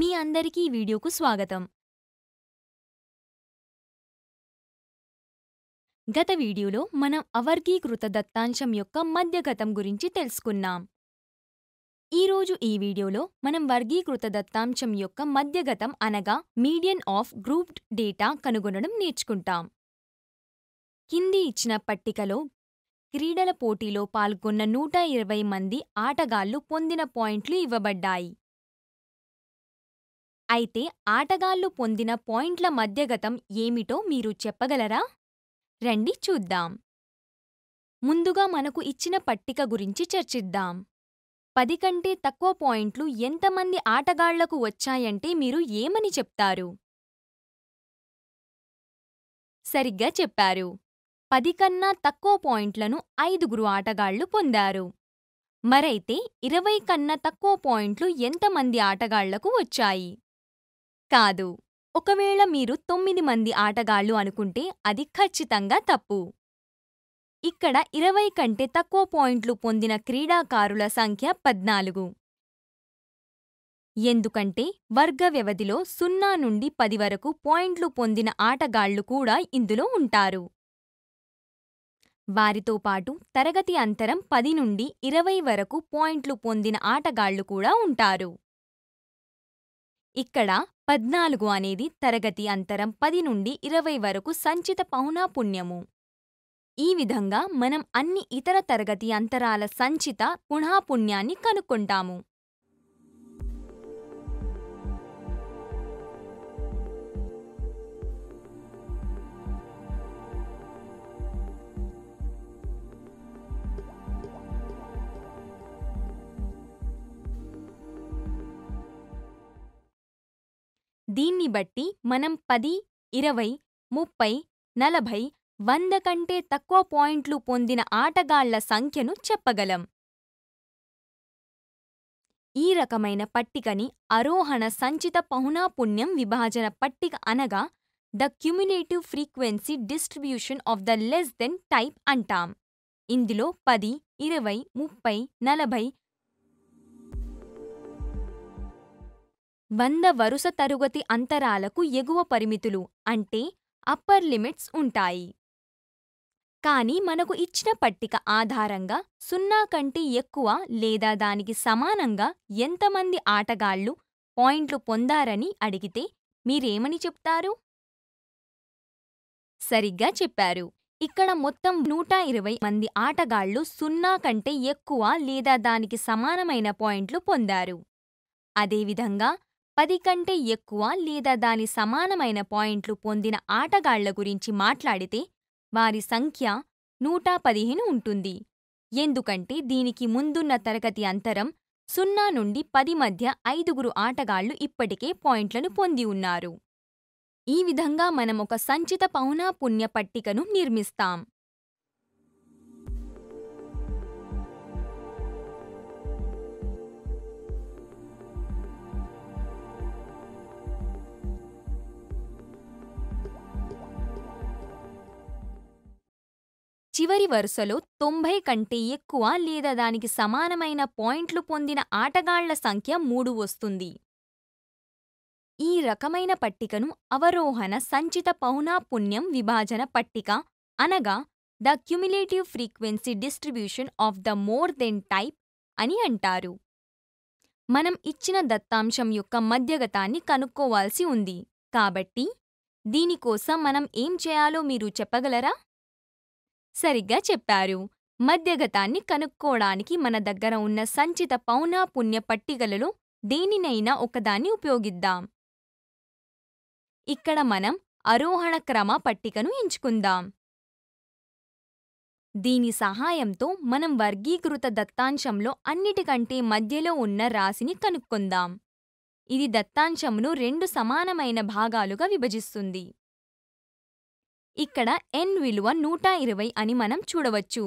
మీ అందరికీ ఈ వీడియోకు స్వాగతం గత వీడియోలో మనం అవర్గీకృత దత్తాంశం యొక్క మధ్యగతం గురించి తెలుసుకున్నాం ఈరోజు ఈ వీడియోలో మనం వర్గీకృత దత్తాంశం యొక్క మధ్యగతం అనగా మీడియన్ ఆఫ్ గ్రూప్డ్ డేటా కనుగొనడం నేర్చుకుంటాం కింది ఇచ్చిన పట్టికలో క్రీడల పోటీలో పాల్గొన్న నూట ఇరవై మంది ఆటగాళ్లు పొందిన పాయింట్లు ఇవ్వబడ్డాయి అయితే ఆటగాళ్లు పొందిన పాయింట్ల మధ్యగతం ఏమిటో మీరు చెప్పగలరా రండి చూద్దాం ముందుగా మనకు ఇచ్చిన పట్టిక గురించి చర్చిద్దాం పది కంటే తక్కువ పాయింట్లు ఎంతమంది ఆటగాళ్లకు వచ్చాయంటే మీరు ఏమని చెప్తారు సరిగ్గా చెప్పారు పది కన్నా తక్కువ పాయింట్లను ఐదుగురు ఆటగాళ్లు పొందారు మరైతే ఇరవై కన్నా తక్కువ పాయింట్లు ఎంతమంది ఆటగాళ్లకు వచ్చాయి కాదు ఒకవేళ మీరు తొమ్మిది మంది ఆటగాళ్లు అనుకుంటే అది ఖచ్చితంగా తప్పు ఇక్కడ ఇరవై కంటే తక్కువ పాయింట్లు పొందిన క్రీడాకారుల సంఖ్య పద్నాలుగు ఎందుకంటే వర్గ వ్యవధిలో సున్నా నుండి పది వరకు పాయింట్లు పొందిన ఆటగాళ్లు కూడా ఇందులో ఉంటారు వారితో పాటు తరగతి అంతరం పది నుండి ఇరవై వరకు పాయింట్లు పొందిన ఆటగాళ్లు కూడా ఉంటారు ఇక్కడ పద్నాలుగు అనేది తరగతి అంతరం పది నుండి ఇరవై వరకు సంచిత పౌనాపుణ్యము ఈ విధంగా మనం అన్ని ఇతర తరగతి అంతరాల సంచిత పుణాపుణ్యాన్ని కనుక్కుంటాము దీన్ని బట్టి మనం పది ఇరవై ముప్పై నలభై వంద కంటే తక్కువ పాయింట్లు పొందిన ఆటగాళ్ల సంఖ్యను చెప్పగలం ఈ రకమైన పట్టికని అరోహణ సంచిత పహునాపుణ్యం విభాజన పట్టిక అనగా the cumulative frequency distribution of the less than type అంటాం ఇందులో పది ఇరవై ముప్పై నలభై వంద వరుస తరుగతి అంతరాలకు ఎగువ పరిమితులు అంటే అప్పర్ లిమిట్స్ ఉంటాయి కానీ మనకు ఇచ్చిన పట్టిక ఆధారంగా సున్నా కంటే ఎక్కువ లేదా దానికి సమానంగా ఎంతమంది ఆటగాళ్లు పాయింట్లు పొందారని అడిగితే మీరేమని చెప్తారు సరిగ్గా చెప్పారు ఇక్కడ మొత్తం నూట ఇరవై మంది ఆటగాళ్లు సున్నా కంటే ఎక్కువ లేదా దానికి సమానమైన పాయింట్లు పొందారు అదేవిధంగా పది కంటే ఎక్కువ లేదా దాని సమానమైన పాయింట్లు పొందిన ఆటగాళ్ల గురించి మాట్లాడితే వారి సంఖ్య నూట పదిహేను ఉంటుంది ఎందుకంటే దీనికి ముందున్న తరగతి అంతరం సున్నా నుండి పది మధ్య ఐదుగురు ఆటగాళ్లు ఇప్పటికే పాయింట్లను పొంది ఉన్నారు ఈ విధంగా మనం ఒక సంచిత పౌనా పుణ్య పట్టికను నిర్మిస్తాం చివరి వరుసలో తొంభై కంటే ఎక్కువ లేదా దానికి సమానమైన పాయింట్లు పొందిన ఆటగాళ్ల సంఖ్య మూడు వస్తుంది ఈ రకమైన పట్టికను అవరోహణ సంచిత పౌనా పుణ్యం విభాజన పట్టిక అనగా the cumulative frequency distribution of the more than type అని అంటారు మనం ఇచ్చిన దత్తాంశం యొక్క మధ్యగతాన్ని కనుక్కోవాల్సి ఉంది కాబట్టి దీనికోసం మనం ఏం చేయాలో మీరు చెప్పగలరా సరిగ్గా చెప్పారు మధ్యగతాన్ని కనుక్కోడానికి మన దగ్గర ఉన్న సంచిత పౌనాపుణ్య పట్టికలలో దేనినైనా ఒకదాన్ని ఉపయోగిద్దాం ఇక్కడ మనం అరోహణ క్రమ పట్టికను ఎంచుకుందాం దీని సహాయంతో మనం వర్గీకృత దత్తాంశంలో అన్నిటికంటే మధ్యలో ఉన్న రాశిని కనుక్కుందాం ఇది దత్తాంశమును రెండు సమానమైన భాగాలుగా విభజిస్తుంది ఇక్కడ ఎన్ విలువ నూట ఇరవై అని మనం చూడవచ్చు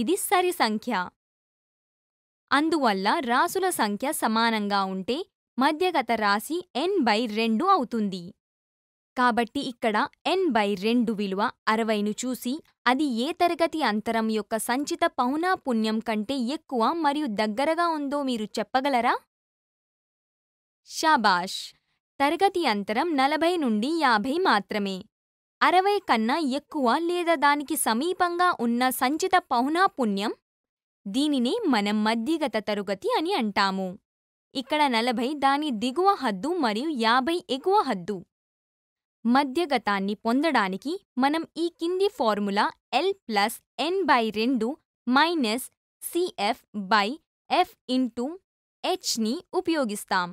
ఇది సరి సంఖ్య అందువల్ల రాసుల సంఖ్య సమానంగా ఉంటే మధ్యగత రాశి ఎన్ బై రెండు అవుతుంది కాబట్టి ఇక్కడ ఎన్ బై రెండు విలువ అరవైను చూసి అది ఏ తరగతి అంతరం యొక్క సంచిత పౌనా పుణ్యం కంటే ఎక్కువ మరియు దగ్గరగా ఉందో మీరు చెప్పగలరా షాబాష్ తరగతి అంతరం నలభై నుండి యాభై మాత్రమే అరవై కన్నా ఎక్కువ లేదా దానికి సమీపంగా ఉన్న సంచిత పౌనాపుణ్యం దీనిని మనం మధ్యగత తరుగతి అని అంటాము ఇక్కడ నలభై దాని దిగువ హద్దు మరియు యాభై ఎగువ హద్దు మధ్యగతాన్ని పొందడానికి మనం ఈ కింది formula L plus N by రెండు minus CF by F into హెచ్ని ఉపయోగిస్తాం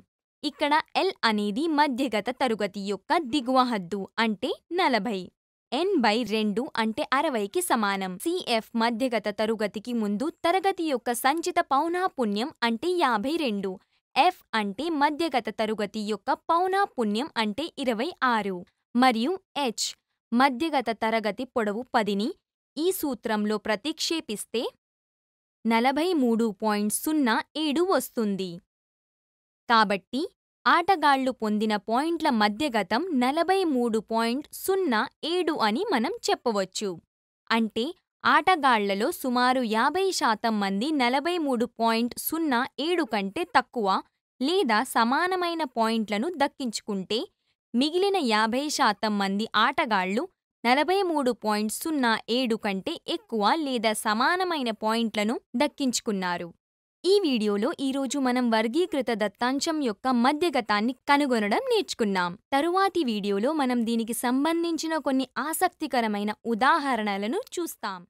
ఇక్కడ ఎల్ అనేది మధ్యగత తరగతి యొక్క దిగువ హద్దు అంటే నలభై ఎన్ బై రెండు అంటే అరవైకి సమానం సిఎఫ్ మధ్యగత తరగతికి ముందు తరగతి యొక్క సంచిత పౌనాపుణ్యం అంటే యాభై రెండు ఎఫ్ అంటే మధ్యగత తరగతి యొక్క పౌనాపుణ్యం అంటే ఇరవై ఆరు మరియు హెచ్ మధ్యగత తరగతి పొడవు పదిని ఈ సూత్రంలో ప్రతిక్షేపిస్తే నలభై మూడు పాయింట్ సున్నా ఏడు వస్తుంది కాబట్టి ఆటగాళ్లు పొందిన పాయింట్ల మధ్యగతం నలభై మూడు పాయింట్ సున్నా ఏడు అని మనం చెప్పవచ్చు అంటే ఆటగాళ్లలో సుమారు యాభై శాతం మంది నలభై మూడు పాయింట్ సున్నా ఏడు కంటే తక్కువ లేదా సమానమైన పాయింట్లను దక్కించుకుంటే మిగిలిన యాభై శాతం మంది ఆటగాళ్లు నలభై మూడు పాయింట్ సున్నా ఏడు కంటే ఎక్కువ లేదా సమానమైన పాయింట్లను దక్కించుకున్నారు ఈ వీడియోలో ఈరోజు మనం వర్గీకృత దత్తాంశం యొక్క మధ్యగతాన్ని కనుగొనడం నేర్చుకున్నాం తరువాతి వీడియోలో మనం దీనికి సంబంధించిన కొన్ని ఆసక్తికరమైన ఉదాహరణలను చూస్తాం